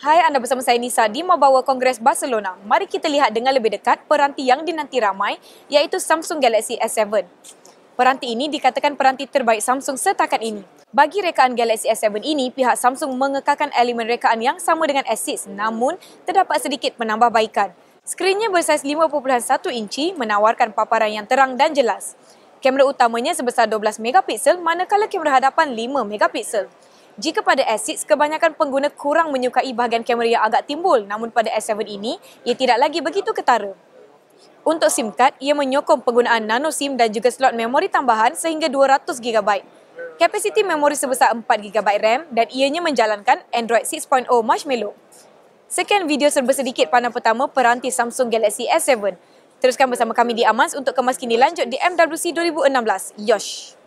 Hai, anda bersama saya Nisa di membawa Kongres Barcelona. Mari kita lihat dengan lebih dekat peranti yang dinanti ramai iaitu Samsung Galaxy S7. Peranti ini dikatakan peranti terbaik Samsung setakat ini. Bagi rekaan Galaxy S7 ini, pihak Samsung mengekalkan elemen rekaan yang sama dengan S6 namun terdapat sedikit penambahbaikan. Skrinnya bersaiz 5.1 inci menawarkan paparan yang terang dan jelas. Kamera utamanya sebesar 12 megapiksel manakala kamera hadapan 5 megapiksel. Jika pada S6, kebanyakan pengguna kurang menyukai bahagian kamera yang agak timbul namun pada S7 ini, ia tidak lagi begitu ketara. Untuk SIM card, ia menyokong penggunaan nano SIM dan juga slot memori tambahan sehingga 200GB. Kapasiti memori sebesar 4GB RAM dan ianya menjalankan Android 6.0 Marshmallow. Sekian video serba sedikit pandang pertama peranti Samsung Galaxy S7. Teruskan bersama kami di Amans untuk kemas kini lanjut di MWC 2016. Yosh!